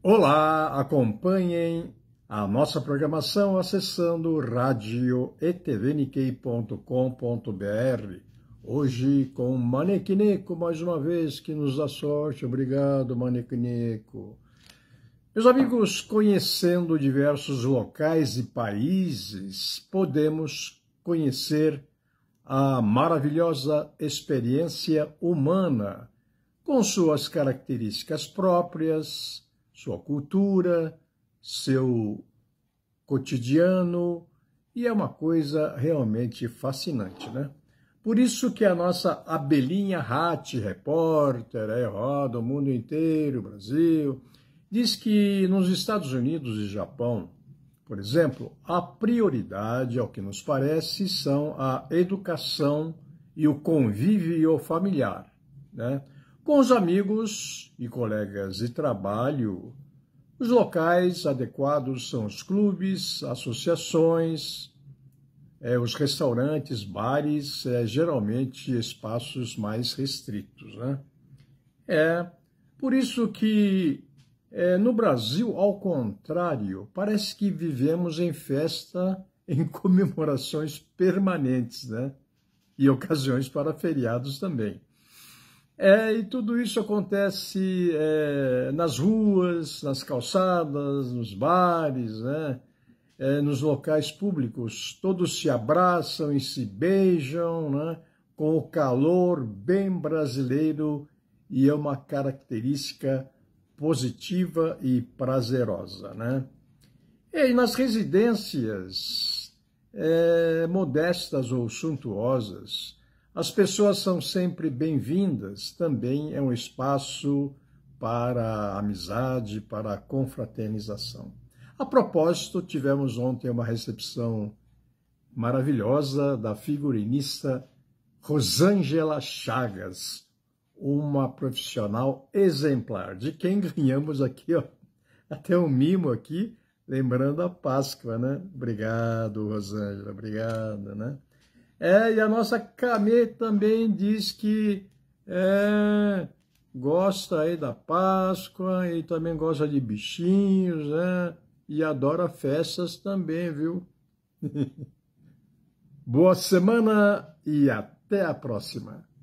Olá, acompanhem a nossa programação acessando radioetvniquei.com.br. Hoje com Manequineco, mais uma vez, que nos dá sorte. Obrigado, Manequineco. Meus amigos, conhecendo diversos locais e países, podemos conhecer a maravilhosa experiência humana, com suas características próprias, sua cultura, seu cotidiano, e é uma coisa realmente fascinante, né? Por isso que a nossa Abelinha Ratti, repórter, aí é, roda o mundo inteiro, Brasil, diz que nos Estados Unidos e Japão, por exemplo, a prioridade, ao que nos parece, são a educação e o convívio familiar, né? com os amigos e colegas de trabalho. Os locais adequados são os clubes, associações, é, os restaurantes, bares, é, geralmente espaços mais restritos. Né? É por isso que é, no Brasil, ao contrário, parece que vivemos em festa, em comemorações permanentes né? e ocasiões para feriados também. É, e tudo isso acontece é, nas ruas, nas calçadas, nos bares, né? É, nos locais públicos. Todos se abraçam e se beijam, né? com o calor bem brasileiro e é uma característica positiva e prazerosa. Né? E nas residências é, modestas ou suntuosas, as pessoas são sempre bem-vindas, também é um espaço para amizade, para confraternização. A propósito, tivemos ontem uma recepção maravilhosa da figurinista Rosângela Chagas, uma profissional exemplar, de quem ganhamos aqui, ó, até um mimo aqui, lembrando a Páscoa, né? Obrigado, Rosângela, obrigado, né? É, e a nossa Camê também diz que é, gosta aí da Páscoa e também gosta de bichinhos, né? E adora festas também, viu? Boa semana e até a próxima!